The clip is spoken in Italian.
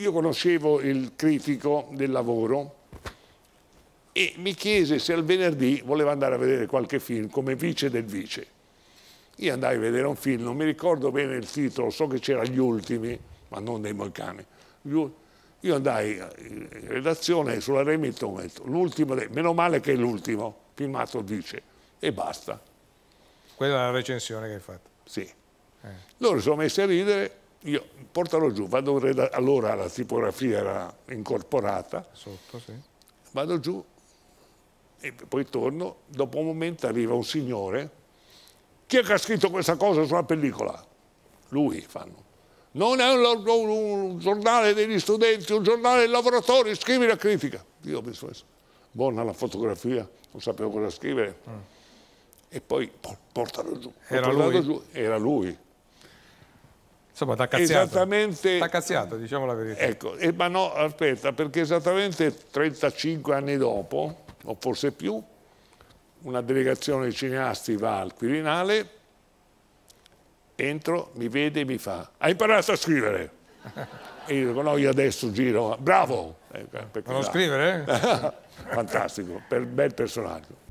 io conoscevo il critico del lavoro e mi chiese se al venerdì voleva andare a vedere qualche film come vice del vice. Io andai a vedere un film, non mi ricordo bene il titolo, so che c'era Gli Ultimi, ma non dei Balcani. Io andai in redazione sulla Remington, l'ultimo, meno male che è l'ultimo, filmato vice, e basta. Quella è la recensione che hai fatto? Sì. Eh. Loro si sono messi a ridere io portalo giù, vado allora la tipografia era incorporata, Sotto, sì. vado giù e poi torno, dopo un momento arriva un signore, chi è che ha scritto questa cosa sulla pellicola? Lui fanno. Non è un, un, un giornale degli studenti, un giornale dei lavoratori, scrivi la critica. Io ho penso, buona la fotografia, non sapevo cosa scrivere. Mm. E poi portalo giù. Era lui. giù. Era lui. Insomma, t'ha cazziato. Esattamente... T'ha cazziato, diciamo la verità. Ecco, eh, ma no, aspetta, perché esattamente 35 anni dopo, o forse più, una delegazione di cineasti va al Quirinale, entro, mi vede e mi fa «Hai imparato a scrivere?» E io dico «No, io adesso giro, bravo!» ecco, eh, Vanno scrivere? Fantastico, per, bel personaggio.